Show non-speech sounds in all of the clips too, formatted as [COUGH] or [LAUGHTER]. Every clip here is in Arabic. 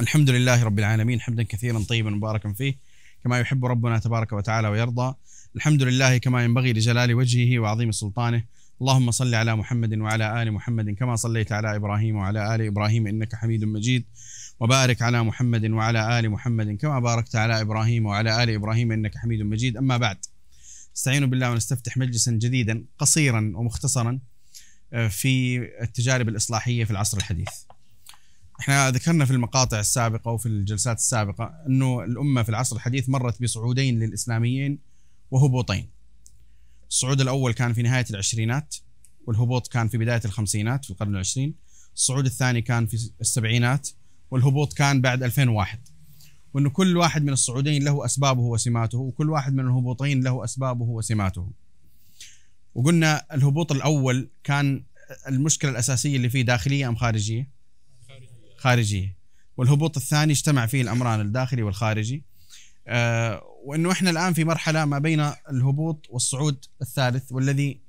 الحمد لله رب العالمين حمدا كثيرا طيبا مباركا فيه كما يحب ربنا تبارك وتعالى ويرضى الحمد لله كما ينبغي لجلال وجهه وعظيم سلطانه اللهم صل على محمد وعلى ال محمد كما صليت على ابراهيم وعلى ال ابراهيم انك حميد مجيد وبارك على محمد وعلى ال محمد كما باركت على ابراهيم وعلى ال ابراهيم انك حميد مجيد اما بعد استعينوا بالله ونستفتح مجلسا جديدا قصيرا ومختصرا آه، في التجارب الاصلاحيه في العصر الحديث احنا ذكرنا في المقاطع السابقه وفي الجلسات السابقه انه الامه في العصر الحديث مرت بصعودين للاسلاميين وهبوطين. الصعود الاول كان في نهايه العشرينات والهبوط كان في بدايه الخمسينات في القرن العشرين. الصعود الثاني كان في السبعينات والهبوط كان بعد 2001. وانه كل واحد من الصعودين له اسبابه وسماته وكل واحد من الهبوطين له اسبابه وسماته. وقلنا الهبوط الاول كان المشكله الاساسيه اللي فيه داخليه ام خارجيه؟ خارجيه والهبوط الثاني اجتمع فيه الامران الداخلي والخارجي آه، وانه احنا الان في مرحله ما بين الهبوط والصعود الثالث والذي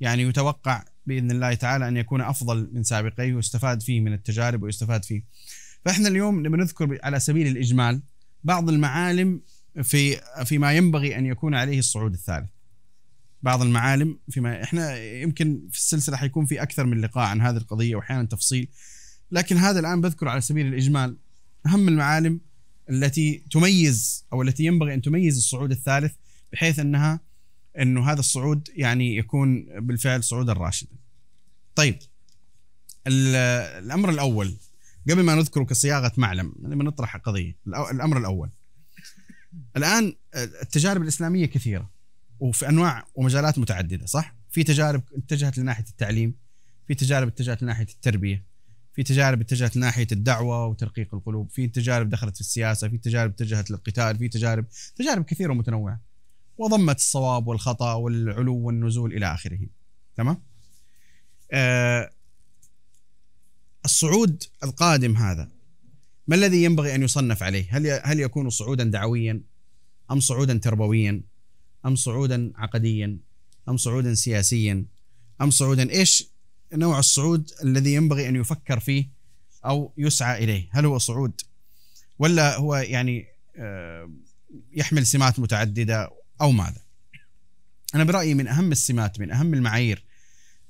يعني يتوقع باذن الله تعالى ان يكون افضل من سابقيه ويستفاد فيه من التجارب ويستفاد فيه. فاحنا اليوم نذكر على سبيل الاجمال بعض المعالم في فيما ينبغي ان يكون عليه الصعود الثالث. بعض المعالم فيما احنا يمكن في السلسله حيكون في اكثر من لقاء عن هذه القضيه واحيانا تفصيل لكن هذا الآن بذكر على سبيل الإجمال أهم المعالم التي تميز أو التي ينبغي أن تميز الصعود الثالث بحيث أنها أنه هذا الصعود يعني يكون بالفعل صعودا راشدا طيب الأمر الأول قبل ما نذكره كصياغة معلم لما نطرح قضية الأمر الأول الآن التجارب الإسلامية كثيرة وفي أنواع ومجالات متعددة صح؟ في تجارب اتجهت لناحية التعليم في تجارب اتجهت لناحية التربية في تجارب اتجهت ناحيه الدعوه وترقيق القلوب، في تجارب دخلت في السياسه، في تجارب اتجهت للقتال، في تجارب تجارب كثيره ومتنوعه. وضمت الصواب والخطا والعلو والنزول الى اخره. تمام؟ آه الصعود القادم هذا ما الذي ينبغي ان يصنف عليه؟ هل هل يكون صعودا دعويا؟ ام صعودا تربويا؟ ام صعودا عقديا؟ ام صعودا سياسيا؟ ام صعودا ايش نوع الصعود الذي ينبغي أن يفكر فيه أو يسعى إليه هل هو صعود ولا هو يعني آه، يحمل سمات متعددة أو ماذا أنا برأيي من أهم السمات من أهم المعايير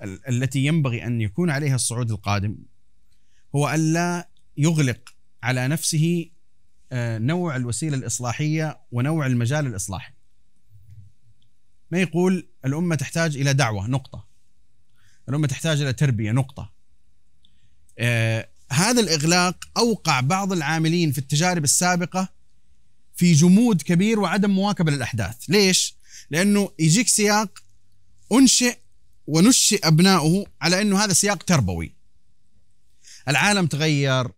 التي ينبغي أن يكون عليها الصعود القادم هو ألا يغلق على نفسه آه، نوع الوسيلة الإصلاحية ونوع المجال الإصلاحي ما يقول الأمة تحتاج إلى دعوة نقطة الامه تحتاج الى تربيه نقطه. آه هذا الاغلاق اوقع بعض العاملين في التجارب السابقه في جمود كبير وعدم مواكبه للاحداث، ليش؟ لانه يجيك سياق انشئ ونشئ ابنائه على انه هذا سياق تربوي. العالم تغير،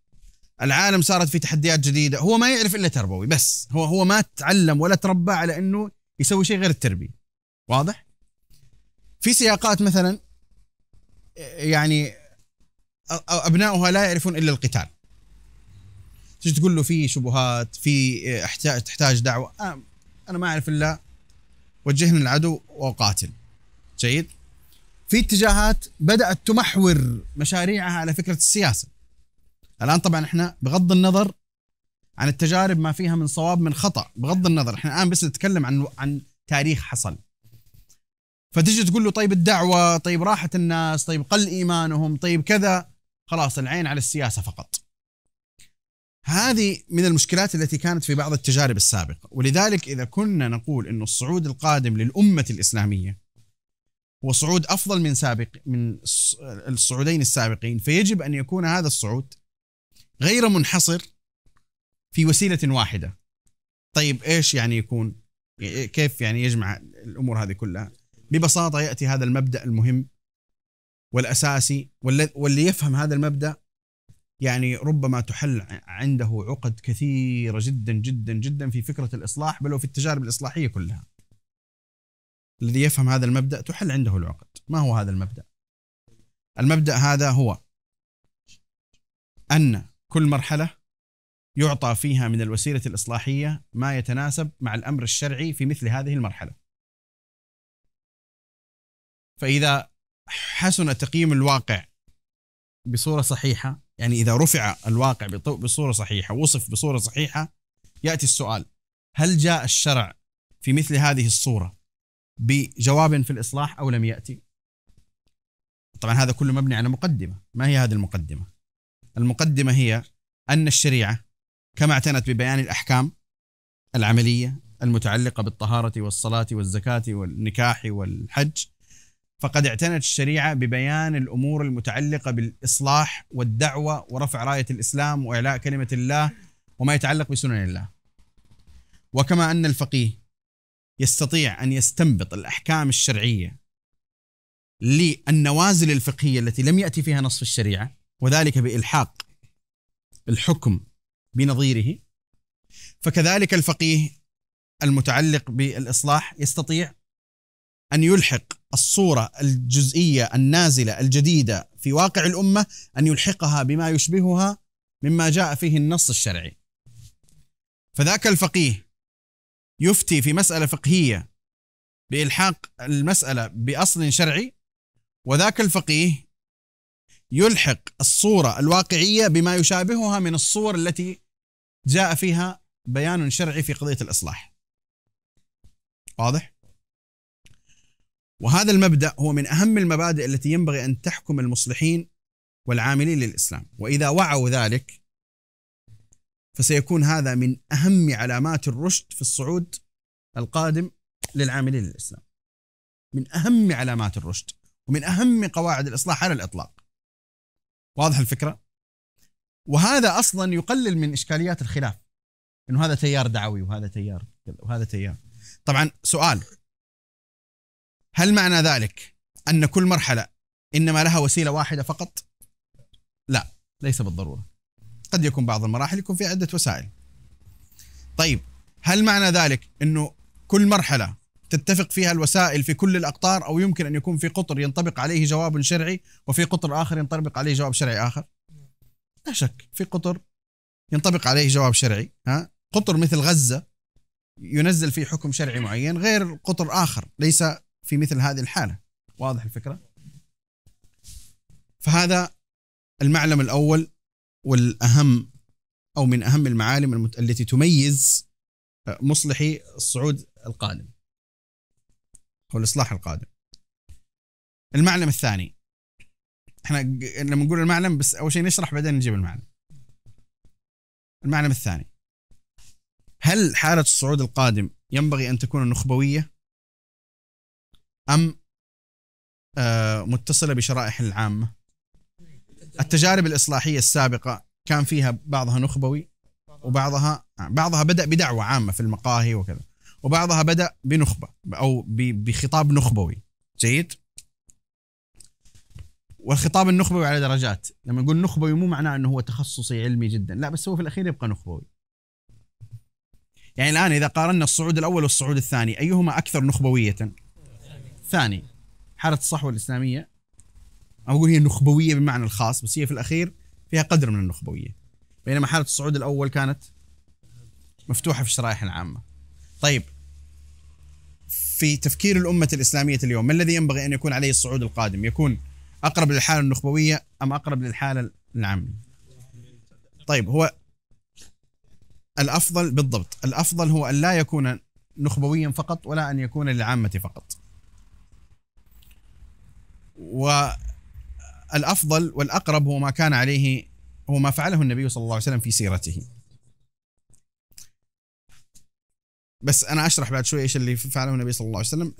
العالم صارت في تحديات جديده، هو ما يعرف الا تربوي بس، هو هو ما تعلم ولا تربى على انه يسوي شيء غير التربيه. واضح؟ في سياقات مثلا يعني ابنائها لا يعرفون الا القتال تجي تقول له في شبهات في احتاج تحتاج دعوه انا ما اعرف الا وجهني العدو واقاتل جيد في اتجاهات بدات تمحور مشاريعها على فكره السياسه الان طبعا احنا بغض النظر عن التجارب ما فيها من صواب من خطا بغض النظر احنا الان بس نتكلم عن عن تاريخ حصل فتجي تقول له طيب الدعوه طيب راحه الناس طيب قل ايمانهم طيب كذا خلاص العين على السياسه فقط هذه من المشكلات التي كانت في بعض التجارب السابقه ولذلك اذا كنا نقول ان الصعود القادم للامه الاسلاميه هو صعود افضل من سابق من الصعودين السابقين فيجب ان يكون هذا الصعود غير منحصر في وسيله واحده طيب ايش يعني يكون كيف يعني يجمع الامور هذه كلها ببساطة يأتي هذا المبدأ المهم والأساسي واللي يفهم هذا المبدأ يعني ربما تحل عنده عقد كثيرة جدا جدا جدا في فكرة الإصلاح بل وفي التجارب الإصلاحية كلها الذي يفهم هذا المبدأ تحل عنده العقد ما هو هذا المبدأ المبدأ هذا هو أن كل مرحلة يعطى فيها من الوسيلة الإصلاحية ما يتناسب مع الأمر الشرعي في مثل هذه المرحلة فاذا حسن تقييم الواقع بصوره صحيحه يعني اذا رفع الواقع بصوره صحيحه وصف بصوره صحيحه ياتي السؤال هل جاء الشرع في مثل هذه الصوره بجواب في الاصلاح او لم ياتي؟ طبعا هذا كله مبني على مقدمه، ما هي هذه المقدمه؟ المقدمه هي ان الشريعه كما اعتنت ببيان الاحكام العمليه المتعلقه بالطهاره والصلاه والزكاه والنكاح والحج فقد اعتنت الشريعه ببيان الامور المتعلقه بالاصلاح والدعوه ورفع رايه الاسلام واعلاء كلمه الله وما يتعلق بسنن الله. وكما ان الفقيه يستطيع ان يستنبط الاحكام الشرعيه للنوازل الفقهيه التي لم ياتي فيها نص في الشريعه وذلك بالحاق الحكم بنظيره فكذلك الفقيه المتعلق بالاصلاح يستطيع أن يلحق الصورة الجزئية النازلة الجديدة في واقع الأمة أن يلحقها بما يشبهها مما جاء فيه النص الشرعي فذاك الفقيه يفتي في مسألة فقهية بإلحاق المسألة بأصل شرعي وذاك الفقيه يلحق الصورة الواقعية بما يشابهها من الصور التي جاء فيها بيان شرعي في قضية الإصلاح واضح؟ وهذا المبدا هو من اهم المبادئ التي ينبغي ان تحكم المصلحين والعاملين للاسلام، واذا وعوا ذلك فسيكون هذا من اهم علامات الرشد في الصعود القادم للعاملين للاسلام. من اهم علامات الرشد ومن اهم قواعد الاصلاح على الاطلاق. واضح الفكره؟ وهذا اصلا يقلل من اشكاليات الخلاف انه هذا تيار دعوي وهذا تيار وهذا تيار. طبعا سؤال هل معنى ذلك أن كل مرحلة إنما لها وسيلة واحدة فقط؟ لا ليس بالضرورة قد يكون بعض المراحل يكون في عدة وسائل طيب هل معنى ذلك أنه كل مرحلة تتفق فيها الوسائل في كل الأقطار أو يمكن أن يكون في قطر ينطبق عليه جواب شرعي وفي قطر آخر ينطبق عليه جواب شرعي آخر لا شك في قطر ينطبق عليه جواب شرعي ها قطر مثل غزة ينزل فيه حكم شرعي معين غير قطر آخر ليس في مثل هذه الحاله واضح الفكره فهذا المعلم الاول والاهم او من اهم المعالم التي تميز مصلحي الصعود القادم او الاصلاح القادم المعلم الثاني احنا لما نقول المعلم بس اول شيء نشرح بعدين نجيب المعلم المعلم الثاني هل حالة الصعود القادم ينبغي أن تكون نخبوية أم آه، متصلة بشرائح العامة التجارب الإصلاحية السابقة كان فيها بعضها نخبوي وبعضها آه، بعضها بدأ بدعوة عامة في المقاهي وكذا وبعضها بدأ بنخبة أو بخطاب نخبوي جيد والخطاب النخبوي على درجات لما نقول نخبوي مو معناه أنه هو تخصصي علمي جدا لا بس هو في الأخير يبقى نخبوي يعني الآن إذا قارنا الصعود الأول والصعود الثاني أيهما أكثر نخبوية ثاني حالة الصحوة الإسلامية أو أقول هي نخبوية بالمعنى الخاص بس هي في الأخير فيها قدر من النخبوية بينما حالة الصعود الأول كانت مفتوحة في الشرائح العامة طيب في تفكير الأمة الإسلامية اليوم ما الذي ينبغي أن يكون عليه الصعود القادم يكون أقرب للحالة النخبوية أم أقرب للحالة العامة طيب هو الافضل بالضبط الافضل هو ان لا يكون نخبويا فقط ولا ان يكون للعامه فقط والافضل والاقرب هو ما كان عليه هو ما فعله النبي صلى الله عليه وسلم في سيرته. بس انا اشرح بعد شوي ايش اللي فعله النبي صلى الله عليه وسلم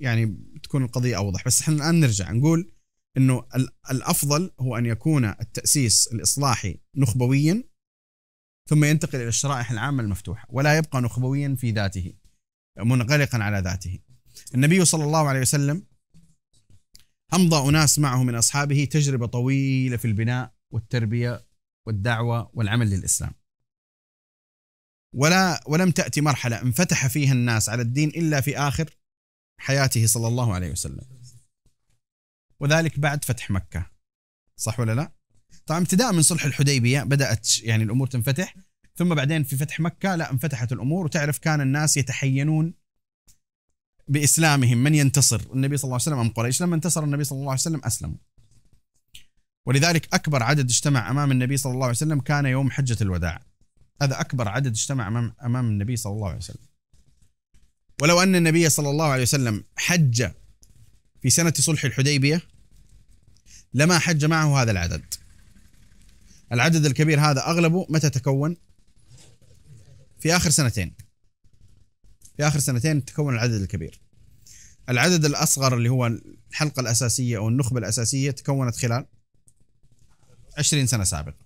يعني تكون القضيه اوضح بس احنا الان نرجع نقول انه الافضل هو ان يكون التاسيس الاصلاحي نخبويا ثم ينتقل الى الشرائح العامه المفتوحه ولا يبقى نخبويا في ذاته منغلقا على ذاته. النبي صلى الله عليه وسلم أمضى أناس معه من أصحابه تجربة طويلة في البناء والتربية والدعوة والعمل للإسلام ولا ولم تأتي مرحلة انفتح فيها الناس على الدين إلا في آخر حياته صلى الله عليه وسلم وذلك بعد فتح مكة صح ولا لا؟ طبعا ابتداء من صلح الحديبية بدأت يعني الأمور تنفتح ثم بعدين في فتح مكة لا انفتحت الأمور وتعرف كان الناس يتحينون بإسلامهم من ينتصر النبي صلى الله عليه وسلم أم قريش لما انتصر النبي صلى الله عليه وسلم أسلموا ولذلك أكبر عدد اجتمع أمام النبي صلى الله عليه وسلم كان يوم حجة الوداع هذا أكبر عدد اجتمع أمام, أمام النبي صلى الله عليه وسلم ولو أن النبي صلى الله عليه وسلم حج في سنة صلح الحديبية لما حج معه هذا العدد العدد الكبير هذا أغلبه متى تكون في آخر سنتين في آخر سنتين تكون العدد الكبير العدد الأصغر اللي هو الحلقة الأساسية أو النخبة الأساسية تكونت خلال 20 سنة سابقة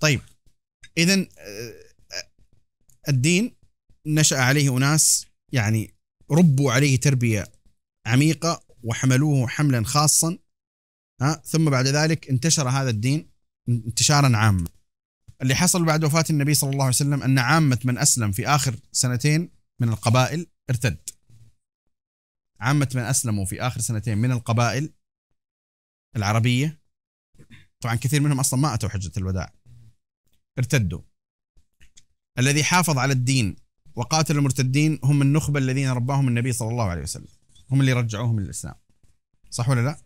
طيب إذا آه، الدين نشأ عليه أناس يعني ربوا عليه تربية عميقة وحملوه حملا خاصا ها ثم بعد ذلك انتشر هذا الدين انتشارا عاما اللي حصل بعد وفاة النبي صلى الله عليه وسلم أن عامة من أسلم في آخر سنتين من القبائل ارتد عامة من أسلموا في آخر سنتين من القبائل العربية طبعا كثير منهم أصلا ما أتوا حجة الوداع ارتدوا الذي حافظ على الدين وقاتل المرتدين هم النخبة الذين رباهم النبي صلى الله عليه وسلم هم اللي رجعوهم للإسلام صح ولا لا؟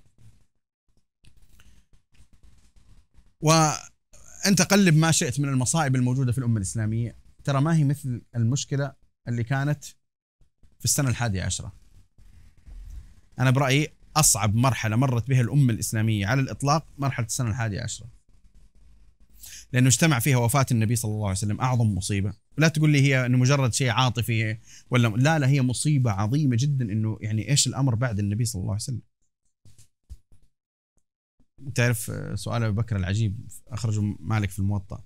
وأنت قلب ما شئت من المصائب الموجودة في الأمة الإسلامية ترى ما هي مثل المشكلة اللي كانت في السنة الحادية عشرة أنا برأيي أصعب مرحلة مرت بها الأمة الإسلامية على الإطلاق مرحلة السنة الحادية عشرة لأنه اجتمع فيها وفاة النبي صلى الله عليه وسلم أعظم مصيبة لا تقول لي هي أنه مجرد شيء عاطفي ولا لا لا هي مصيبة عظيمة جدا أنه يعني إيش الأمر بعد النبي صلى الله عليه وسلم تعرف سؤال أبي بكر العجيب أخرجه مالك في الموطأ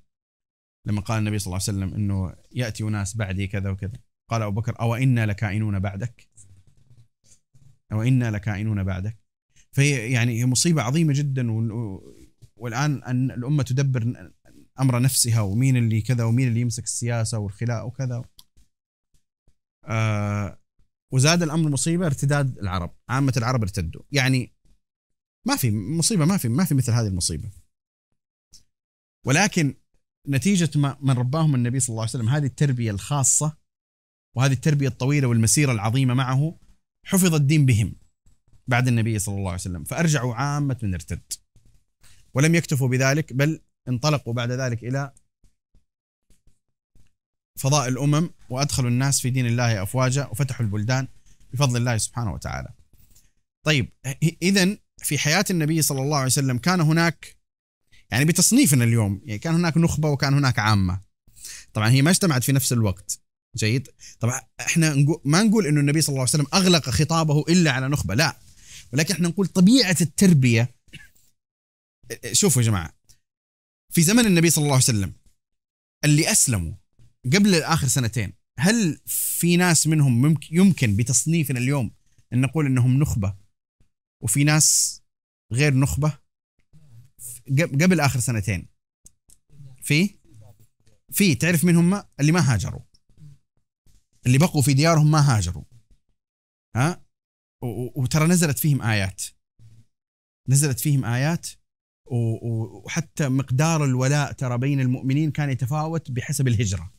لما قال النبي صلى الله عليه وسلم أنه يأتي أناس بعدي كذا وكذا قال أبو بكر أو إنا لكائنون بعدك وانا لكائنون بعدك فهي يعني هي مصيبه عظيمه جدا والان ان الامه تدبر امر نفسها ومين اللي كذا ومين اللي يمسك السياسه والخلاء وكذا آه وزاد الامر مصيبه ارتداد العرب عامه العرب ارتدوا يعني ما في مصيبه ما في ما في مثل هذه المصيبه ولكن نتيجه ما من رباهم النبي صلى الله عليه وسلم هذه التربيه الخاصه وهذه التربيه الطويله والمسيره العظيمه معه حفظ الدين بهم بعد النبي صلى الله عليه وسلم فأرجعوا عامة من ارتد ولم يكتفوا بذلك بل انطلقوا بعد ذلك إلى فضاء الأمم وأدخلوا الناس في دين الله أفواجا وفتحوا البلدان بفضل الله سبحانه وتعالى طيب إذا في حياة النبي صلى الله عليه وسلم كان هناك يعني بتصنيفنا اليوم يعني كان هناك نخبة وكان هناك عامة طبعا هي ما اجتمعت في نفس الوقت جيد طبعا احنا نقول ما نقول انه النبي صلى الله عليه وسلم اغلق خطابه الا على نخبه لا ولكن احنا نقول طبيعه التربيه شوفوا يا جماعه في زمن النبي صلى الله عليه وسلم اللي اسلموا قبل اخر سنتين هل في ناس منهم ممكن يمكن بتصنيفنا اليوم ان نقول انهم نخبه وفي ناس غير نخبه قبل اخر سنتين في في تعرف منهم اللي ما هاجروا اللي بقوا في ديارهم ما هاجروا ها وترى نزلت فيهم آيات نزلت فيهم آيات وحتى مقدار الولاء ترى بين المؤمنين كان يتفاوت بحسب الهجرة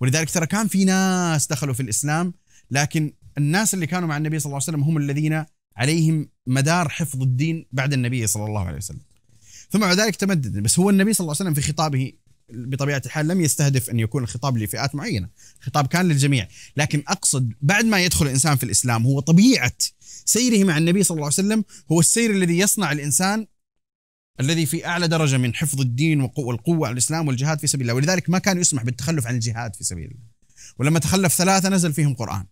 ولذلك ترى كان في ناس دخلوا في الإسلام لكن الناس اللي كانوا مع النبي صلى الله عليه وسلم هم الذين عليهم مدار حفظ الدين بعد النبي صلى الله عليه وسلم ثم بعد ذلك تمدد بس هو النبي صلى الله عليه وسلم في خطابه بطبيعه الحال لم يستهدف ان يكون الخطاب لفئات معينه، الخطاب كان للجميع، لكن اقصد بعد ما يدخل الانسان في الاسلام هو طبيعه سيره مع النبي صلى الله عليه وسلم هو السير الذي يصنع الانسان الذي في اعلى درجه من حفظ الدين والقوه على الاسلام والجهاد في سبيل الله، ولذلك ما كان يسمح بالتخلف عن الجهاد في سبيل الله. ولما تخلف ثلاثه نزل فيهم قران.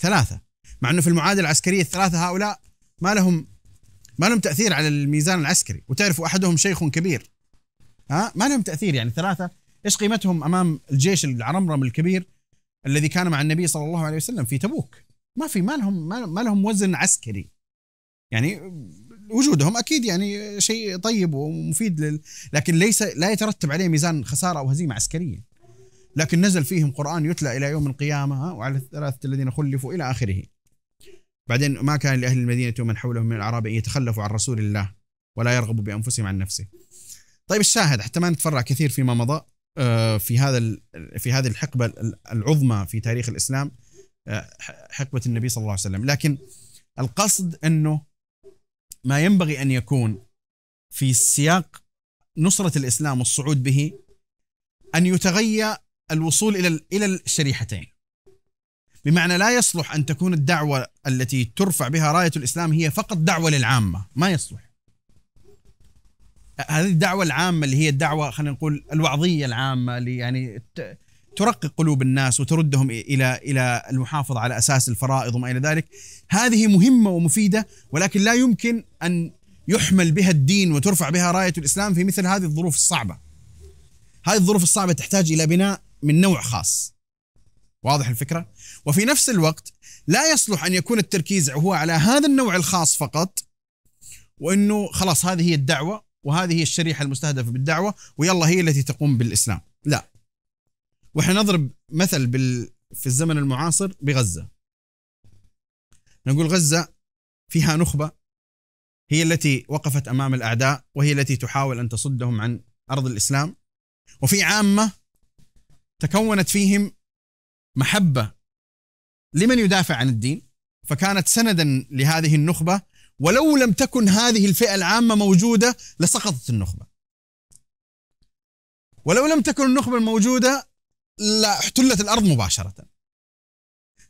ثلاثه، مع انه في المعادله العسكريه الثلاثه هؤلاء ما لهم ما لهم تاثير على الميزان العسكري، وتعرف احدهم شيخ كبير ها ما لهم تاثير يعني ثلاثه ايش قيمتهم امام الجيش العرمرم الكبير الذي كان مع النبي صلى الله عليه وسلم في تبوك ما في ما لهم ما لهم وزن عسكري يعني وجودهم اكيد يعني شيء طيب ومفيد لل... لكن ليس لا يترتب عليه ميزان خساره او هزيمه عسكريه لكن نزل فيهم قران يتلى الى يوم القيامه وعلى الثلاثه الذين خلفوا الى اخره بعدين ما كان لاهل المدينه ومن حولهم من الاعراب ان يتخلفوا عن رسول الله ولا يرغبوا بانفسهم عن نفسه طيب الشاهد حتى ما نتفرع كثير فيما مضى آه، في هذا في هذه الحقبه العظمى في تاريخ الاسلام آه، حقبه النبي صلى الله عليه وسلم لكن القصد انه ما ينبغي ان يكون في سياق نصره الاسلام والصعود به ان يتغيى الوصول الى الى الشريحتين بمعنى لا يصلح ان تكون الدعوه التي ترفع بها رايه الاسلام هي فقط دعوه للعامه ما يصلح هذه الدعوه العامه اللي هي الدعوه خلينا نقول الوعظيه العامه اللي يعني ترقق قلوب الناس وتردهم الى الى المحافظه على اساس الفرائض وما الى ذلك هذه مهمه ومفيده ولكن لا يمكن ان يحمل بها الدين وترفع بها رايه الاسلام في مثل هذه الظروف الصعبه هذه الظروف الصعبه تحتاج الى بناء من نوع خاص واضح الفكره وفي نفس الوقت لا يصلح ان يكون التركيز هو على هذا النوع الخاص فقط وانه خلاص هذه هي الدعوه وهذه هي الشريحة المستهدفة بالدعوة ويلا هي التي تقوم بالإسلام لا واحنا نضرب مثل بال في الزمن المعاصر بغزة نقول غزة فيها نخبة هي التي وقفت أمام الأعداء وهي التي تحاول أن تصدهم عن أرض الإسلام وفي عامة تكونت فيهم محبة لمن يدافع عن الدين فكانت سندا لهذه النخبة ولو لم تكن هذه الفئة العامة موجودة لسقطت النخبة ولو لم تكن النخبة الموجودة لاحتلت الأرض مباشرة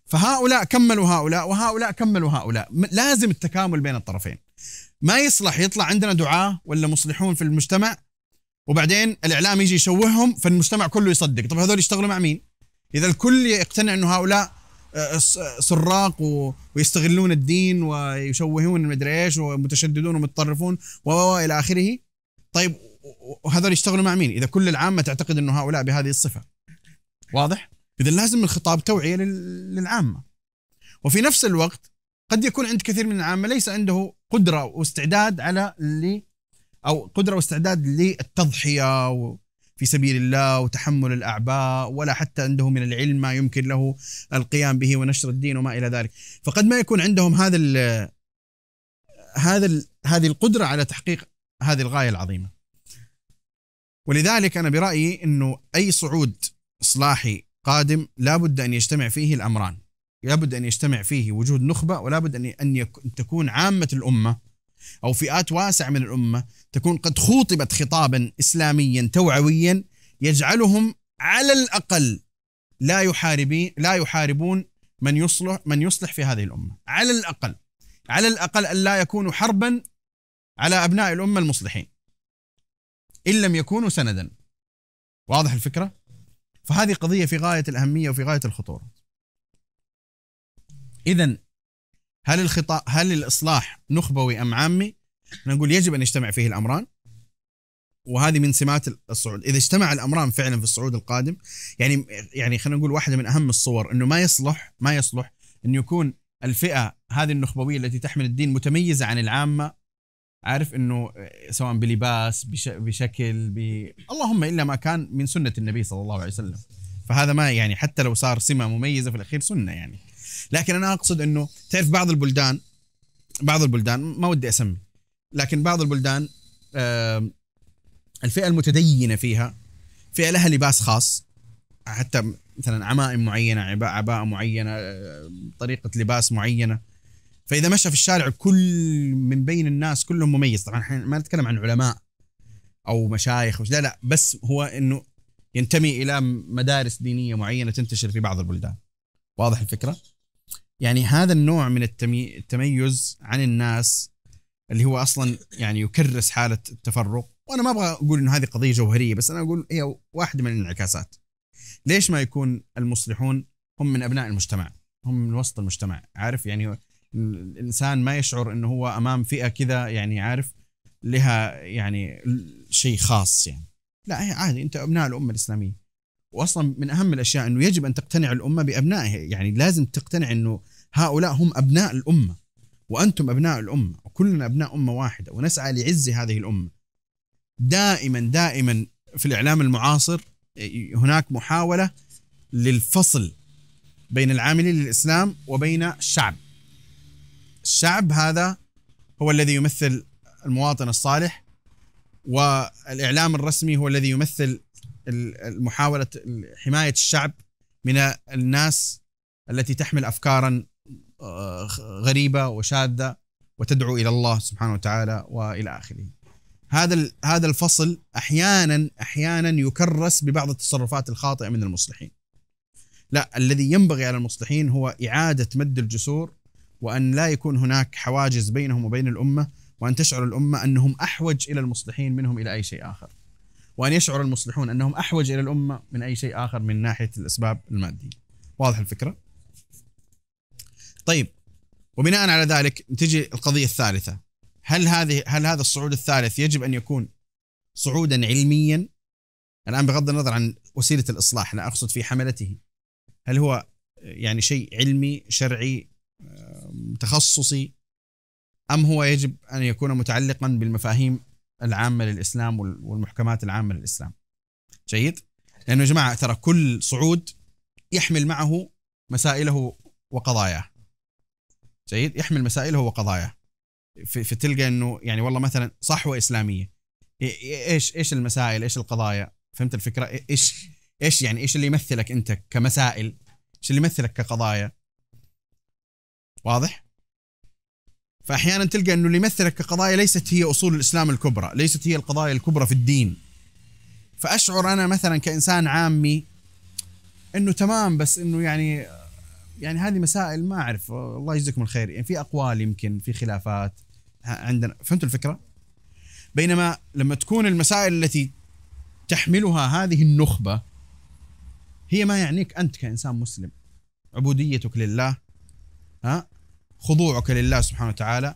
فهؤلاء كملوا هؤلاء وهؤلاء كملوا هؤلاء لازم التكامل بين الطرفين ما يصلح يطلع عندنا دعاة ولا مصلحون في المجتمع وبعدين الإعلام يجي يشوههم فالمجتمع كله يصدق طب هذول يشتغلوا مع مين إذا الكل يقتنع أنه هؤلاء آه، سراق ويستغلون الدين ويشوهون المدري ايش ومتشددون ومتطرفون والى اخره طيب وهذول يشتغلوا مع مين؟ اذا كل العامه تعتقد انه هؤلاء بهذه الصفه واضح؟ اذا لازم الخطاب توعيه للعامه وفي نفس الوقت قد يكون عند كثير من العامه ليس عنده قدره واستعداد على اللي او قدره واستعداد للتضحيه في سبيل الله وتحمل الاعباء ولا حتى عنده من العلم ما يمكن له القيام به ونشر الدين وما الى ذلك فقد ما يكون عندهم هذا الـ هذا الـ هذه القدره على تحقيق هذه الغايه العظيمه ولذلك انا برايي انه اي صعود اصلاحي قادم لابد ان يجتمع فيه الامران لابد ان يجتمع فيه وجود نخبه ولابد ان ان تكون عامه الامه أو فئات واسعة من الأمة تكون قد خوطبت خطابا إسلاميا توعويا يجعلهم على الأقل لا يحاربين لا يحاربون من يصلح من يصلح في هذه الأمة على الأقل على الأقل ألا يكونوا حربا على أبناء الأمة المصلحين إن لم يكونوا سندا واضح الفكرة؟ فهذه قضية في غاية الأهمية وفي غاية الخطورة إذا هل الخطا هل الاصلاح نخبوي ام عامي؟ احنا نقول يجب ان يجتمع فيه الامران وهذه من سمات الصعود، اذا اجتمع الامران فعلا في الصعود القادم يعني يعني خلينا نقول واحده من اهم الصور انه ما يصلح ما يصلح ان يكون الفئه هذه النخبويه التي تحمل الدين متميزه عن العامه عارف انه آه، سواء بلباس بش بشكل ب اللهم الا ما كان من سنه النبي صلى الله عليه وسلم فهذا ما يعني حتى لو صار سمه مميزه في الاخير سنه يعني لكن انا اقصد انه تعرف بعض البلدان بعض البلدان ما ودي اسمي لكن بعض البلدان الفئه المتدينه فيها فئه لها لباس خاص حتى مثلا عمائم معينه عباءه معينه طريقه لباس معينه فاذا مشى في الشارع كل من بين الناس كلهم مميز طبعا احنا ما نتكلم عن علماء او مشايخ لا لا بس هو انه ينتمي الى مدارس دينيه معينه تنتشر في بعض البلدان واضح الفكره يعني هذا النوع من التمي... التميز عن الناس اللي هو اصلا يعني يكرس حاله التفرق وانا ما ابغى اقول انه هذه قضيه جوهريه بس انا اقول هي واحده من الانعكاسات ليش ما يكون المصلحون هم من ابناء المجتمع هم من وسط المجتمع عارف يعني الانسان ما يشعر انه هو امام فئه كذا يعني عارف لها يعني شيء خاص يعني لا هي عادي انت ابناء الامه الاسلاميه واصلا من اهم الاشياء انه يجب ان تقتنع الامه بابنائها يعني لازم تقتنع انه هؤلاء هم ابناء الامه وانتم ابناء الامه وكلنا ابناء امه واحده ونسعى لعز هذه الامه دائما دائما في الاعلام المعاصر اه، هناك محاوله للفصل بين العاملين للاسلام وبين الشعب الشعب هذا هو الذي يمثل المواطن الصالح والاعلام الرسمي هو الذي يمثل محاولة حماية الشعب من الناس التي تحمل أفكارا آه، غريبة وشاذة وتدعو إلى الله سبحانه وتعالى وإلى آخره هذا هذا الفصل أحيانا أحيانا يكرس ببعض التصرفات الخاطئة من المصلحين لا الذي ينبغي على المصلحين هو إعادة مد الجسور وأن لا يكون هناك حواجز بينهم وبين الأمة وأن تشعر الأمة أنهم أحوج إلى المصلحين منهم إلى أي شيء آخر وأن يشعر المصلحون أنهم أحوج إلى الأمة من أي شيء آخر من ناحية الأسباب المادية واضح الفكرة؟ طيب وبناء على ذلك تجي القضية الثالثة هل هذه هل هذا الصعود الثالث يجب أن يكون صعودا علميا الآن بغض النظر عن وسيلة الإصلاح أنا أقصد في حملته هل هو يعني شيء علمي شرعي تخصصي أم هو يجب أن يكون متعلقا بالمفاهيم العامه للاسلام والمحكمات العامه للاسلام جيد لانه يا جماعه ترى كل صعود يحمل معه مسائله وقضاياه جيد يحمل مسائله وقضاياه فتلقى انه يعني والله مثلا صحوه اسلاميه ايش ايش المسائل ايش القضايا فهمت الفكره ايش ايش يعني ايش اللي يمثلك انت كمسائل ايش اللي يمثلك كقضايا واضح فاحيانا تلقى انه اللي يمثلك كقضايا ليست هي اصول الاسلام الكبرى، ليست هي القضايا الكبرى في الدين. فاشعر انا مثلا كانسان عامي انه تمام بس انه يعني يعني هذه مسائل ما اعرف الله يجزيكم الخير يعني في اقوال يمكن في خلافات عندنا فهمتوا الفكره؟ بينما لما تكون المسائل التي تحملها هذه النخبه هي ما يعنيك انت كانسان مسلم عبوديتك لله ها خضوعك لله سبحانه وتعالى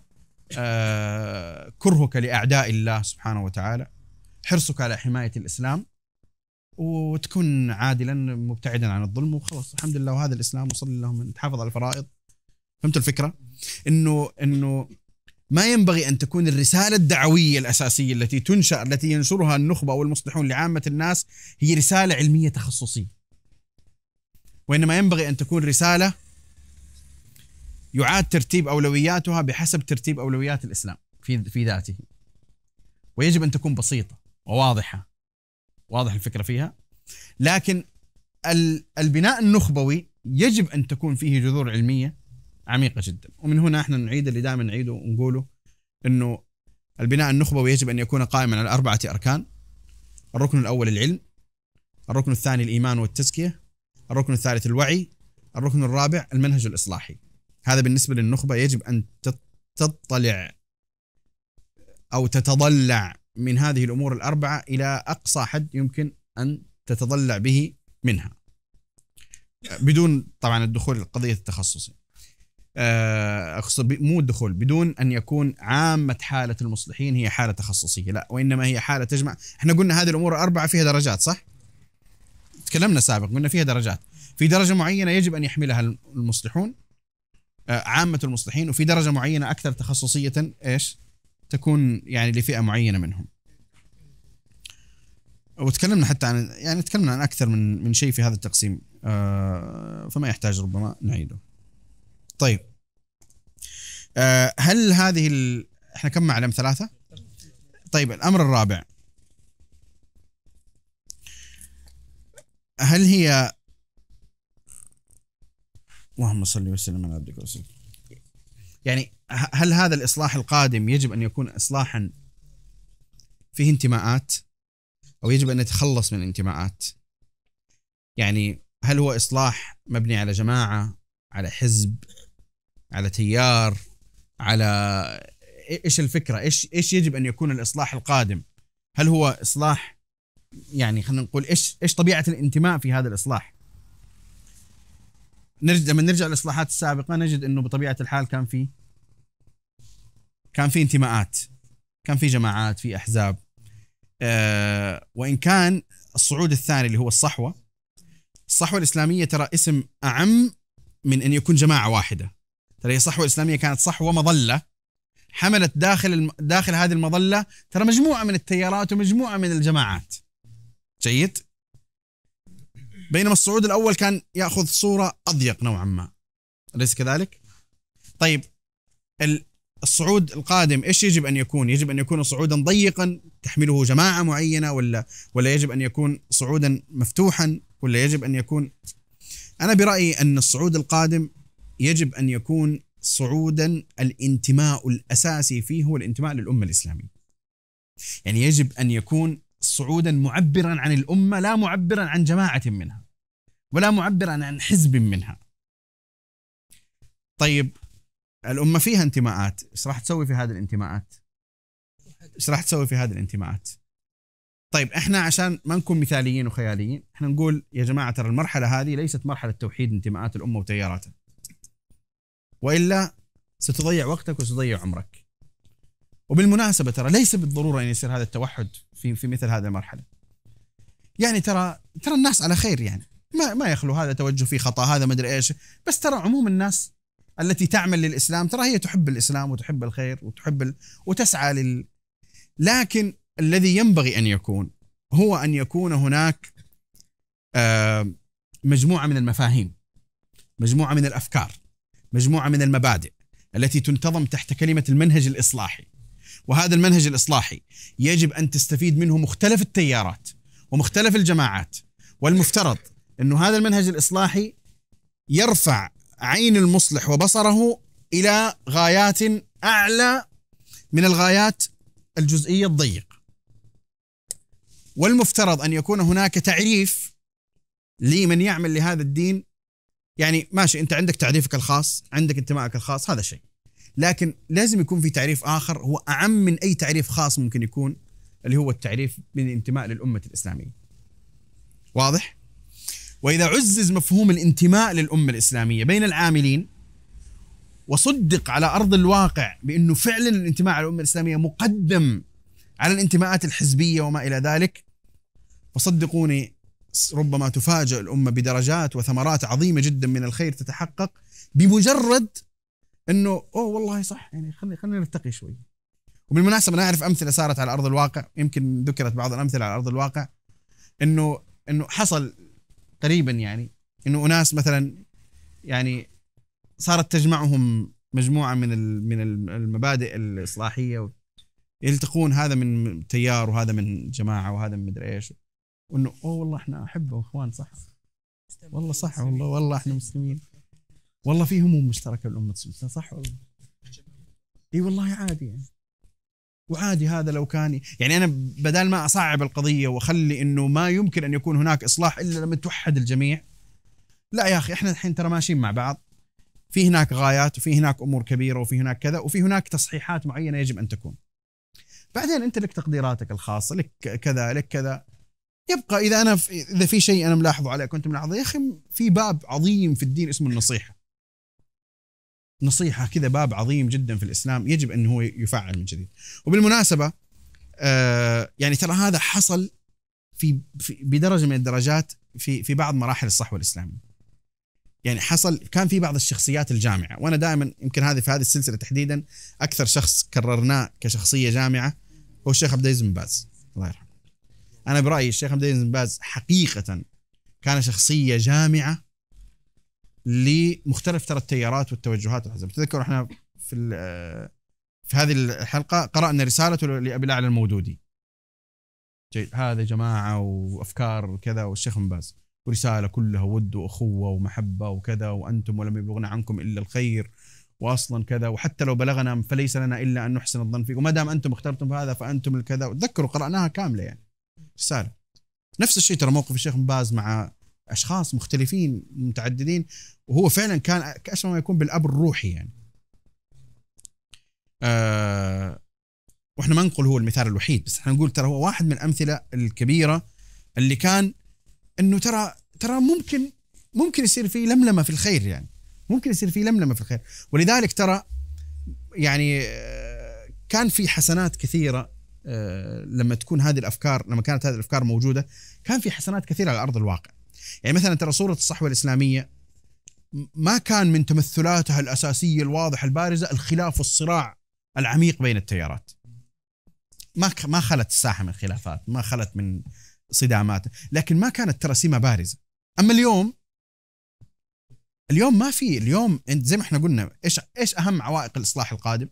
آه، كرهك لأعداء الله سبحانه وتعالى حرصك على حماية الإسلام وتكون عادلا مبتعدا عن الظلم وخلاص الحمد لله وهذا الإسلام وصلي اللهم تحافظ على الفرائض فهمت الفكرة؟ إنه إنه ما ينبغي أن تكون الرسالة الدعوية الأساسية التي تنشأ التي ينشرها النخبة والمصلحون لعامة الناس هي رسالة علمية تخصصية وإنما ينبغي أن تكون رسالة يعاد ترتيب اولوياتها بحسب ترتيب اولويات الاسلام في في ذاته ويجب ان تكون بسيطه وواضحه واضح الفكره فيها لكن البناء النخبوي يجب ان تكون فيه جذور علميه عميقه جدا ومن هنا احنا نعيد اللي دائما نعيده ونقوله انه البناء النخبوي يجب ان يكون قائما على اربعه اركان الركن الاول العلم الركن الثاني الايمان والتزكيه الركن الثالث الوعي الركن الرابع المنهج الاصلاحي هذا بالنسبة للنخبة يجب أن تطلع أو تتضلع من هذه الأمور الأربعة إلى أقصى حد يمكن أن تتضلع به منها بدون طبعا الدخول قضية التخصص آه، أقصد مو الدخول بدون أن يكون عامة حالة المصلحين هي حالة تخصصية لا وإنما هي حالة تجمع احنا قلنا هذه الأمور الأربعة فيها درجات صح؟ تكلمنا سابق قلنا فيها درجات في درجة معينة يجب أن يحملها المصلحون آه، عامه المصلحين وفي درجه معينه اكثر تخصصيه ايش؟ تكون يعني لفئه معينه منهم. وتكلمنا حتى عن يعني تكلمنا عن اكثر من من شيء في هذا التقسيم آه، فما يحتاج ربما نعيده. طيب آه، هل هذه ال... احنا كم معلم ثلاثه؟ طيب الامر الرابع هل هي اللهم صل وسلم على عبدك ورسولك يعني هل هذا الإصلاح القادم يجب أن يكون إصلاحا فيه انتماءات أو يجب أن نتخلص من الانتماءات يعني هل هو إصلاح مبني على جماعة على حزب على تيار على ايش الفكره؟ ايش ايش يجب ان يكون الاصلاح القادم؟ هل هو اصلاح يعني خلينا نقول ايش ايش طبيعه الانتماء في هذا الاصلاح؟ نرجع لما نرجع للاصلاحات السابقه نجد انه بطبيعه الحال كان في كان في انتماءات كان في جماعات في احزاب أه وان كان الصعود الثاني اللي هو الصحوه الصحوه الاسلاميه ترى اسم اعم من ان يكون جماعه واحده ترى هي الصحوه الاسلاميه كانت صحوه مظله حملت داخل الم... داخل هذه المظله ترى مجموعه من التيارات ومجموعه من الجماعات جيد بينما الصعود الأول كان يأخذ صورة أضيق نوعا ما أليس كذلك؟ طيب الصعود القادم ايش يجب ان يكون؟ يجب ان يكون صعودا ضيقا تحمله جماعه معينه ولا ولا يجب ان يكون صعودا مفتوحا ولا يجب ان يكون انا برايي ان الصعود القادم يجب ان يكون صعودا الانتماء الاساسي فيه هو الانتماء للامه الاسلاميه. يعني يجب ان يكون صعودا معبرا عن الامه لا معبرا عن جماعه منها. ولا معبر عن حزب منها طيب الأمة فيها انتماءات إيش راح تسوي في هذه الانتماءات إيش راح تسوي في هذه الانتماءات طيب احنا عشان ما نكون مثاليين وخياليين احنا نقول يا جماعه ترى المرحله هذه ليست مرحله توحيد انتماءات الامه وتياراتها والا ستضيع وقتك وستضيع عمرك وبالمناسبه ترى ليس بالضروره ان يصير هذا التوحد في في مثل هذه المرحله يعني ترى ترى الناس على خير يعني ما ما يخلو هذا توجه فيه خطا هذا ما ادري ايش بس ترى عموم الناس التي تعمل للاسلام ترى هي تحب الاسلام وتحب الخير وتحب ال... وتسعى لل لكن الذي ينبغي ان يكون هو ان يكون هناك آه مجموعه من المفاهيم مجموعه من الافكار مجموعه من المبادئ التي تنتظم تحت كلمه المنهج الاصلاحي وهذا المنهج الاصلاحي يجب ان تستفيد منه مختلف التيارات ومختلف الجماعات والمفترض انه هذا المنهج الاصلاحي يرفع عين المصلح وبصره الى غايات اعلى من الغايات الجزئيه الضيقه. والمفترض ان يكون هناك تعريف لمن يعمل لهذا الدين يعني ماشي انت عندك تعريفك الخاص، عندك انتمائك الخاص، هذا شيء. لكن لازم يكون في تعريف اخر هو اعم من اي تعريف خاص ممكن يكون اللي هو التعريف بالانتماء للامه الاسلاميه. واضح؟ وإذا عزز مفهوم الانتماء للأمة الإسلامية بين العاملين وصدق على أرض الواقع بأنه فعلا الانتماء على الأمة الإسلامية مقدم على الانتماءات الحزبية وما إلى ذلك فصدقوني ربما تفاجأ الأمة بدرجات وثمرات عظيمة جدا من الخير تتحقق بمجرد أنه أوه والله صح يعني خلينا خلينا نرتقي شوي وبالمناسبة أنا أعرف أمثلة صارت على أرض الواقع يمكن ذكرت بعض الأمثلة على أرض الواقع أنه أنه حصل قريبا يعني انه اناس مثلا يعني صارت تجمعهم مجموعه من من المبادئ الاصلاحيه يلتقون هذا من تيار وهذا من جماعه وهذا من مدري ايش وانه اوه والله احنا احبه واخوان صح والله صح والله والله احنا مسلمين والله في هموم مشتركه الامه صح والله اي والله عادي يعني وعادي هذا لو كان يعني انا بدل ما اصعب القضيه واخلي انه ما يمكن ان يكون هناك اصلاح الا لما توحد الجميع لا يا اخي احنا الحين ترى ماشيين مع بعض في هناك غايات وفي هناك امور كبيره وفي هناك كذا وفي هناك تصحيحات معينه يجب ان تكون بعدين انت لك تقديراتك الخاصه لك كذا لك كذا يبقى اذا انا في اذا في شيء انا ملاحظه عليك كنت ملاحظه يا اخي في باب عظيم في الدين اسمه النصيحه نصيحه كذا باب عظيم جدا في الاسلام يجب ان هو يفعل من جديد وبالمناسبه آه، يعني ترى هذا حصل في, في بدرجه من الدرجات في في بعض مراحل الصحوه الاسلاميه يعني حصل كان في بعض الشخصيات الجامعه وانا دائما يمكن هذه في هذه السلسله تحديدا اكثر شخص كررناه كشخصيه جامعه هو الشيخ عبد العزيز بن باز الله يرحمه انا برايي الشيخ عبد العزيز بن باز حقيقه كان شخصيه جامعه لمختلف ترى التيارات والتوجهات الحزب تذكروا احنا في آه، في هذه الحلقه قرانا رساله لابي الاعلى المودودي جيد هذا جماعه وافكار وكذا والشيخ بن باز ورساله كلها ود واخوه ومحبه وكذا وانتم ولم يبلغنا عنكم الا الخير واصلا كذا وحتى لو بلغنا فليس لنا الا ان نحسن الظن فيكم وما دام انتم اخترتم هذا فانتم الكذا تذكروا قراناها كامله يعني رساله نفس الشيء ترى موقف الشيخ باز مع اشخاص مختلفين متعددين وهو فعلا كان كاشبه ما يكون بالاب الروحي يعني أه واحنا ما نقول هو المثال الوحيد بس احنا نقول ترى هو واحد من الامثله الكبيره اللي كان انه ترى ترى ممكن ممكن يصير في لملمه في الخير يعني ممكن يصير في لملمه في الخير ولذلك ترى يعني آه، كان في حسنات كثيره آه، لما تكون هذه الافكار لما كانت هذه الافكار موجوده كان في حسنات كثيره على ارض الواقع يعني مثلا ترى صورة الصحوة الإسلامية ما كان من تمثلاتها الأساسية الواضحة البارزة الخلاف والصراع العميق بين التيارات ما ما خلت الساحة من خلافات ما خلت من صدامات لكن ما كانت ترى سمة بارزة أما اليوم اليوم ما في اليوم انت زي ما احنا قلنا ايش ايش اهم عوائق الاصلاح القادم؟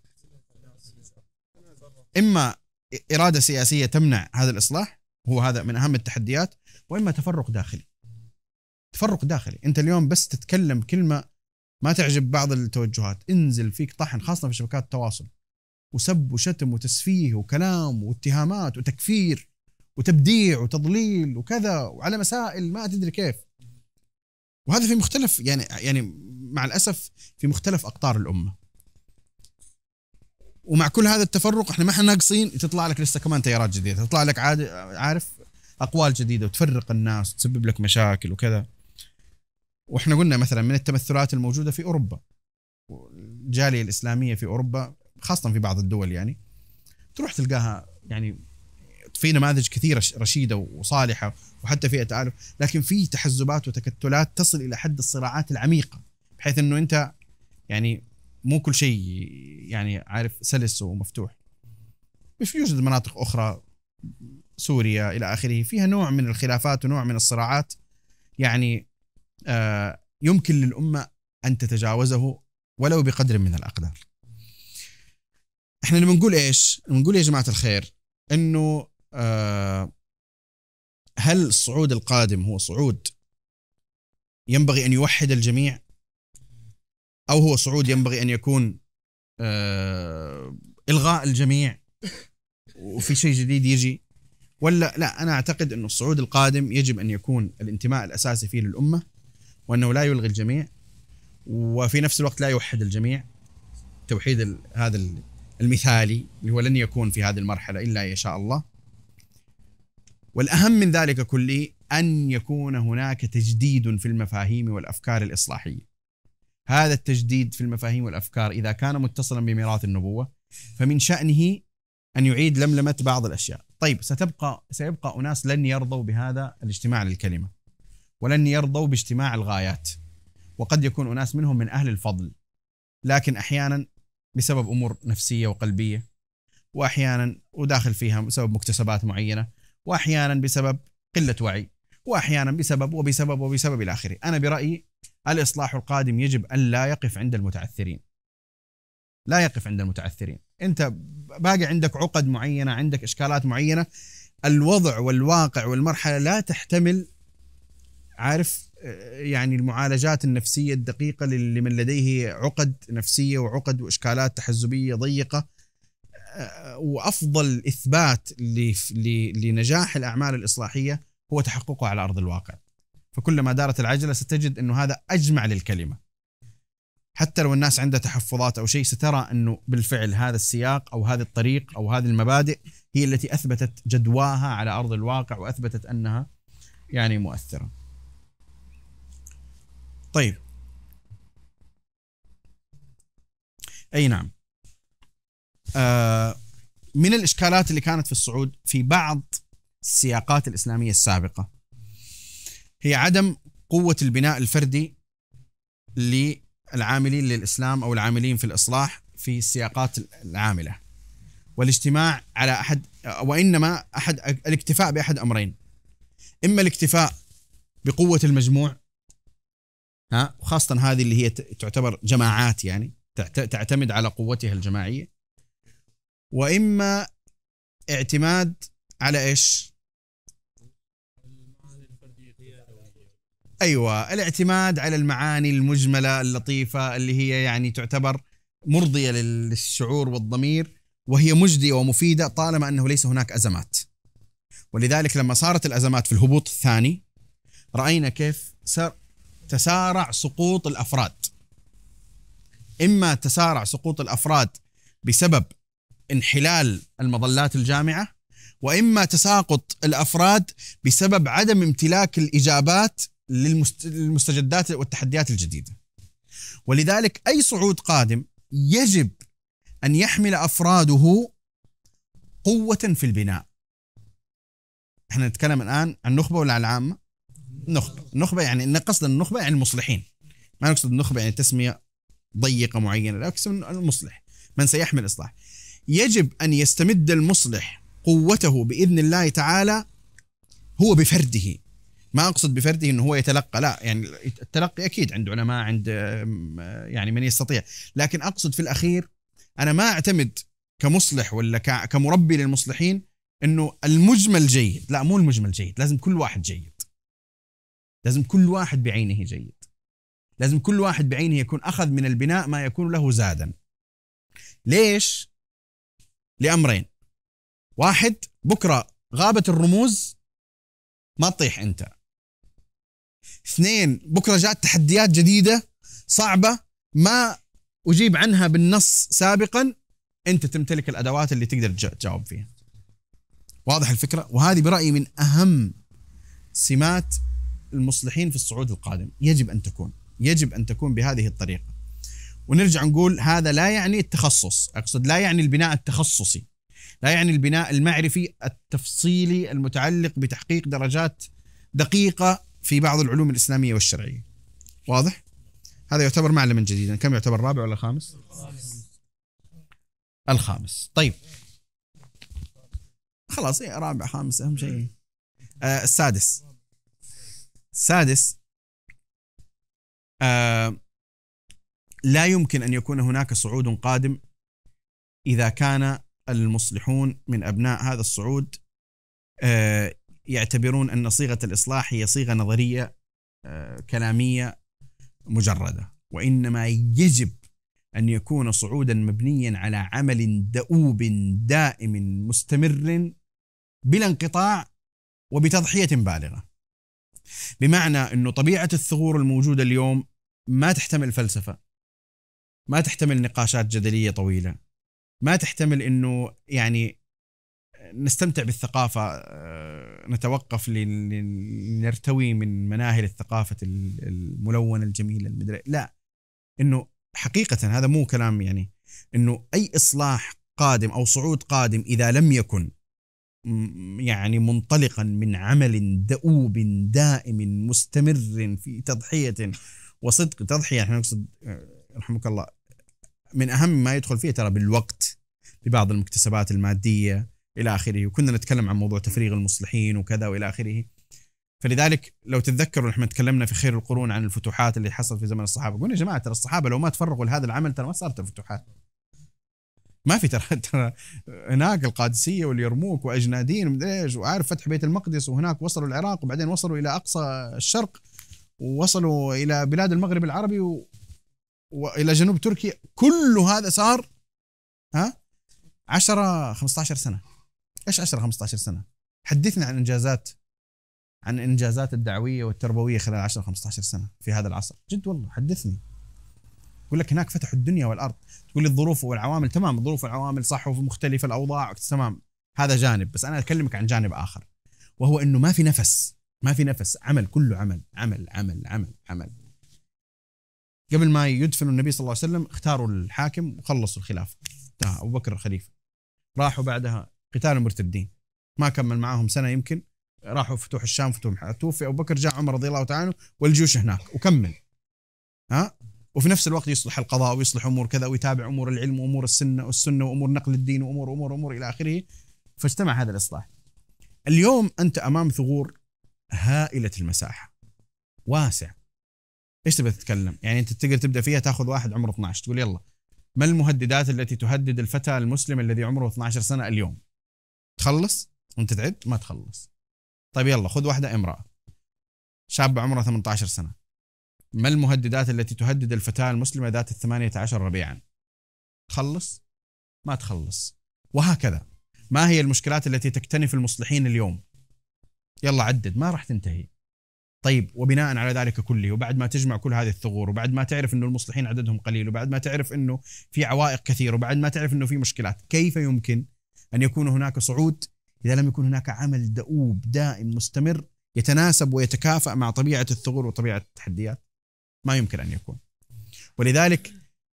اما اراده سياسيه تمنع هذا الاصلاح هو هذا من اهم التحديات واما تفرق داخلي تفرق داخلي انت اليوم بس تتكلم كلمه ما تعجب بعض التوجهات انزل فيك طحن خاصه في شبكات التواصل وسب وشتم وتسفيه وكلام واتهامات وتكفير وتبديع وتضليل وكذا وعلى مسائل ما تدري كيف وهذا في مختلف يعني يعني مع الاسف في مختلف اقطار الامه ومع كل هذا التفرق احنا ما احنا ناقصين تطلع لك لسه كمان تيارات جديده تطلع لك عاد عارف اقوال جديده وتفرق الناس وتسبب لك مشاكل وكذا واحنا قلنا مثلا من التمثلات الموجوده في اوروبا الجاليه الاسلاميه في اوروبا خاصه في بعض الدول يعني تروح تلقاها يعني في نماذج كثيره رشيده وصالحه وحتى في تآلف لكن في تحزبات وتكتلات تصل الى حد الصراعات العميقه بحيث انه انت يعني مو كل شيء يعني عارف سلس ومفتوح مش يوجد مناطق اخرى سوريا الى اخره فيها نوع من الخلافات ونوع من الصراعات يعني آه، يمكن للأمة أن تتجاوزه ولو بقدر من الأقدار احنا لما نقول ايش لما نقول يا جماعة الخير انه آه، هل الصعود القادم هو صعود ينبغي ان يوحد الجميع او هو صعود ينبغي ان يكون آه، الغاء الجميع وفي شيء جديد يجي ولا لا انا اعتقد انه الصعود القادم يجب ان يكون الانتماء الاساسي فيه للامه وانه لا يلغي الجميع وفي نفس الوقت لا يوحد الجميع توحيد هذا المثالي اللي هو لن يكون في هذه المرحله الا ان شاء الله والاهم من ذلك كله ان يكون هناك تجديد في المفاهيم والافكار الاصلاحيه هذا التجديد في المفاهيم والافكار اذا كان متصلا بميراث النبوه فمن شانه ان يعيد لملمه بعض الاشياء طيب ستبقى سيبقى اناس لن يرضوا بهذا الاجتماع للكلمه ولن يرضوا باجتماع الغايات وقد يكون أناس منهم من أهل الفضل لكن أحيانا بسبب أمور نفسية وقلبية وأحيانا وداخل فيها بسبب مكتسبات معينة وأحيانا بسبب قلة وعي وأحيانا بسبب وبسبب وبسبب إلى آخره أنا برأيي الإصلاح القادم يجب أن لا يقف عند المتعثرين لا يقف عند المتعثرين أنت باقي عندك عقد معينة عندك إشكالات معينة الوضع والواقع والمرحلة لا تحتمل عارف يعني المعالجات النفسية الدقيقة لمن لديه عقد نفسية وعقد وإشكالات تحزبية ضيقة وأفضل إثبات لنجاح الأعمال الإصلاحية هو تحققه على أرض الواقع فكلما دارت العجلة ستجد أنه هذا أجمع للكلمة حتى لو الناس عندها تحفظات أو شيء سترى أنه بالفعل هذا السياق أو هذا الطريق أو هذه المبادئ هي التي أثبتت جدواها على أرض الواقع وأثبتت أنها يعني مؤثره. طيب اي نعم آه من الاشكالات اللي كانت في الصعود في بعض السياقات الاسلاميه السابقه هي عدم قوه البناء الفردي للعاملين للاسلام او العاملين في الاصلاح في السياقات العامله والاجتماع على احد وانما احد الاكتفاء باحد امرين اما الاكتفاء بقوه المجموع ها وخاصه هذه اللي هي تعتبر جماعات يعني تعتمد على قوتها الجماعيه واما اعتماد على ايش؟ ايوه الاعتماد على المعاني المجمله اللطيفه اللي هي يعني تعتبر مرضيه للشعور والضمير وهي مجديه ومفيده طالما انه ليس هناك ازمات. ولذلك لما صارت الازمات في الهبوط الثاني راينا كيف صار تسارع سقوط الافراد اما تسارع سقوط الافراد بسبب انحلال المظلات الجامعه واما تساقط الافراد بسبب عدم امتلاك الاجابات للمستجدات والتحديات الجديده. ولذلك اي صعود قادم يجب ان يحمل افراده قوه في البناء. احنا نتكلم الان عن النخبه ولا العامه؟ نخبه نخبه يعني ان قصد النخبه يعني المصلحين ما نقصد النخبه يعني تسميه ضيقه معينه لا اقصد المصلح من سيحمل إصلاح يجب ان يستمد المصلح قوته باذن الله تعالى هو بفرده ما اقصد بفرده انه هو يتلقى لا يعني التلقي اكيد عند علماء عند يعني من يستطيع لكن اقصد في الاخير انا ما اعتمد كمصلح ولا كمربي للمصلحين انه المجمل جيد لا مو المجمل جيد لازم كل واحد جيد لازم كل واحد بعينه جيد لازم كل واحد بعينه يكون أخذ من البناء ما يكون له زادا ليش؟ لأمرين واحد بكرة غابت الرموز ما تطيح أنت اثنين بكرة جات تحديات جديدة صعبة ما أجيب عنها بالنص سابقا أنت تمتلك الأدوات اللي تقدر تجاوب فيها واضح الفكرة؟ وهذه برأيي من أهم سمات المصلحين في الصعود القادم يجب أن تكون يجب أن تكون بهذه الطريقة ونرجع نقول هذا لا يعني التخصص أقصد لا يعني البناء التخصصي لا يعني البناء المعرفي التفصيلي المتعلق بتحقيق درجات دقيقة في بعض العلوم الإسلامية والشرعية واضح؟ هذا يعتبر معلما جديدا كم يعتبر الرابع ولا الخامس؟ الخامس طيب خلاص إيه رابع خامس أهم شيء آه السادس السادس آه لا يمكن ان يكون هناك صعود قادم اذا كان المصلحون من ابناء هذا الصعود آه يعتبرون ان صيغه الاصلاح هي صيغه نظريه آه كلاميه مجرده وانما يجب ان يكون صعودا مبنيا على عمل دؤوب دائم مستمر بلا انقطاع وبتضحيه بالغه بمعنى انه طبيعه الثغور الموجوده اليوم ما تحتمل فلسفه ما تحتمل نقاشات جدليه طويله ما تحتمل انه يعني نستمتع بالثقافه آه، نتوقف لنرتوي من مناهل الثقافه الملونه الجميله المدري لا انه حقيقه هذا مو كلام يعني انه اي اصلاح قادم او صعود قادم اذا لم يكن يعني منطلقا من عمل دؤوب دائم مستمر في تضحية وصدق تضحية احنا نقصد آه، رحمك الله من أهم ما يدخل فيه ترى بالوقت ببعض المكتسبات المادية إلى آخره وكنا نتكلم عن موضوع تفريغ المصلحين وكذا وإلى آخره فلذلك لو تتذكروا احنا تكلمنا في خير القرون عن الفتوحات اللي حصلت في زمن الصحابه، قلنا يا جماعه ترى الصحابه لو ما تفرغوا لهذا العمل ترى ما صارت الفتوحات. ما في ترى [LAUGHS] ترى هناك القادسيه واليرموك واجنادين ومدري ايش وعارف فتح بيت المقدس وهناك وصلوا العراق وبعدين وصلوا الى اقصى الشرق ووصلوا الى بلاد المغرب العربي و... والى جنوب تركيا كل هذا صار ها 10 15 سنه ايش 10 15 سنه حدثنا عن انجازات عن انجازات الدعويه والتربويه خلال 10 15 سنه في هذا العصر جد والله حدثني يقول لك هناك فتحوا الدنيا والارض تقول لي الظروف والعوامل تمام الظروف والعوامل صح ومختلفه الاوضاع تمام هذا جانب بس انا اكلمك عن جانب اخر وهو انه ما في نفس ما في نفس عمل كله عمل عمل عمل عمل عمل قبل ما يدفن النبي صلى الله عليه وسلم اختاروا الحاكم وخلصوا الخلافه انتهى ابو بكر الخليفه راحوا بعدها قتال المرتدين ما كمل معاهم سنه يمكن راحوا فتوح الشام فتوح توفي ابو بكر جاء عمر رضي الله تعالى عنه والجيوش هناك وكمل ها وفي نفس الوقت يصلح القضاء ويصلح امور كذا ويتابع امور العلم وامور السنه والسنه وامور نقل الدين وامور امور امور الى اخره فاجتمع هذا الاصلاح. اليوم انت امام ثغور هائله المساحه واسع ايش تبي تتكلم؟ يعني انت تقدر تبدا فيها تاخذ واحد عمره 12 تقول يلا ما المهددات التي تهدد الفتى المسلم الذي عمره 12 سنه اليوم؟ تخلص؟ وانت تعد؟ ما تخلص. طيب يلا خذ واحده امراه شابه عمرها 18 سنه ما المهددات التي تهدد الفتاة المسلمة ذات الثمانية عشر ربيعا تخلص ما تخلص وهكذا ما هي المشكلات التي تكتنف المصلحين اليوم يلا عدد ما راح تنتهي طيب وبناء على ذلك كله وبعد ما تجمع كل هذه الثغور وبعد ما تعرف انه المصلحين عددهم قليل وبعد ما تعرف انه في عوائق كثير وبعد ما تعرف انه في مشكلات كيف يمكن ان يكون هناك صعود اذا لم يكن هناك عمل دؤوب دائم مستمر يتناسب ويتكافأ مع طبيعة الثغور وطبيعة التحديات ما يمكن ان يكون ولذلك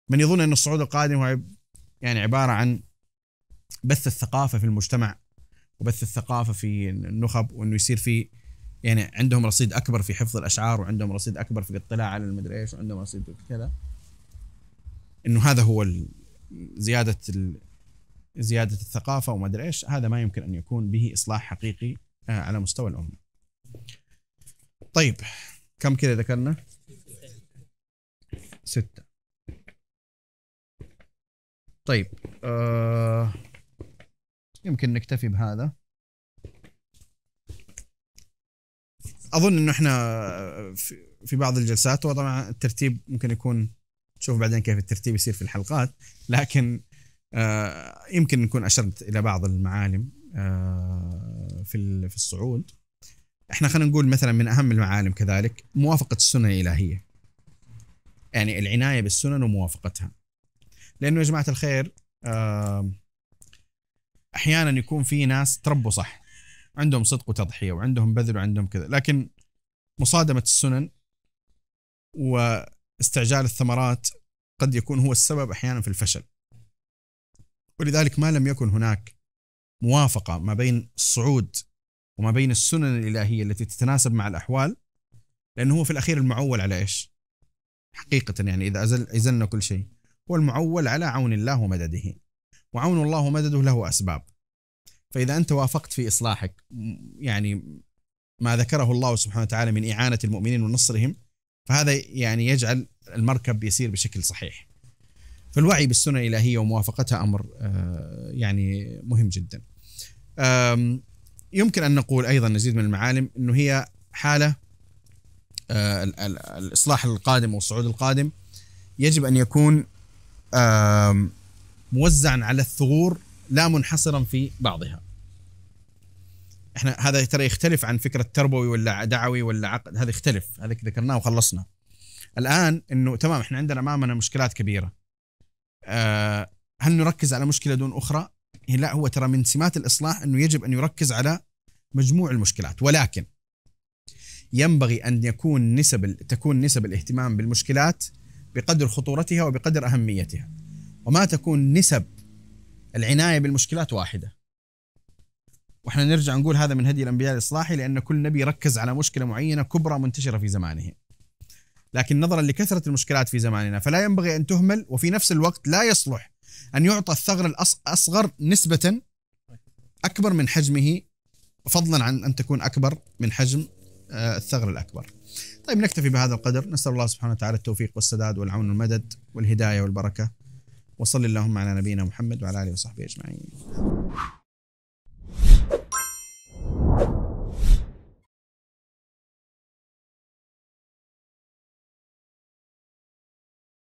من يظن ان الصعود القادم هو يعني عباره عن بث الثقافه في المجتمع وبث الثقافه في النخب وانه يصير في يعني عندهم رصيد اكبر في حفظ الاشعار وعندهم رصيد اكبر في الاطلاع على المدري ايش وعندهم رصيد كذا انه هذا هو زياده زياده الثقافه وما ادري ايش هذا ما يمكن ان يكون به اصلاح حقيقي آه، على مستوى الامه. طيب كم كذا ذكرنا؟ ستة طيب آه يمكن نكتفي بهذا اظن انه احنا في بعض الجلسات وطبعا الترتيب ممكن يكون شوف بعدين كيف الترتيب يصير في الحلقات لكن آه يمكن نكون اشرت الى بعض المعالم آه في في الصعود احنا خلينا نقول مثلا من اهم المعالم كذلك موافقه السنه الالهيه يعني العنايه بالسنن وموافقتها لانه يا جماعه الخير احيانا يكون في ناس تربوا صح عندهم صدق وتضحيه وعندهم بذل وعندهم كذا لكن مصادمه السنن واستعجال الثمرات قد يكون هو السبب احيانا في الفشل ولذلك ما لم يكن هناك موافقه ما بين الصعود وما بين السنن الالهيه التي تتناسب مع الاحوال لانه هو في الاخير المعول على ايش؟ حقيقة يعني إذا أزل أزلنا كل شيء هو المعول على عون الله ومدده وعون الله ومدده له أسباب فإذا أنت وافقت في إصلاحك يعني ما ذكره الله سبحانه وتعالى من إعانة المؤمنين ونصرهم فهذا يعني يجعل المركب يسير بشكل صحيح فالوعي بالسنة الإلهية وموافقتها أمر آه، يعني مهم جدا يمكن أن نقول أيضا نزيد من المعالم أنه هي حالة آه، الاصلاح القادم والصعود القادم يجب ان يكون موزعا على الثغور لا منحصرا في بعضها احنا هذا ترى يختلف عن فكره تربوي ولا دعوي ولا عقد هذا يختلف هذا ذكرناه وخلصنا الان انه تمام احنا عندنا امامنا مشكلات كبيره آه، هل نركز على مشكله دون اخرى لا هو ترى من سمات الاصلاح انه يجب ان يركز على مجموع المشكلات ولكن ينبغي أن يكون نسب تكون نسب الاهتمام بالمشكلات بقدر خطورتها وبقدر أهميتها وما تكون نسب العناية بالمشكلات واحدة واحنا نرجع نقول هذا من هدي الانبياء الاصلاحي لان كل نبي ركز على مشكله معينه كبرى منتشره في زمانه. لكن نظرا لكثره المشكلات في زماننا فلا ينبغي ان تهمل وفي نفس الوقت لا يصلح ان يعطى الثغر الاصغر نسبه اكبر من حجمه فضلا عن ان تكون اكبر من حجم آه، الثغر الأكبر طيب نكتفي بهذا القدر نسأل الله سبحانه وتعالى التوفيق والسداد والعون والمدد والهداية والبركة وصل اللهم على نبينا محمد وعلى آله وصحبه أجمعين